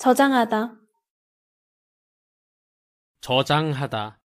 저장하다 저장하다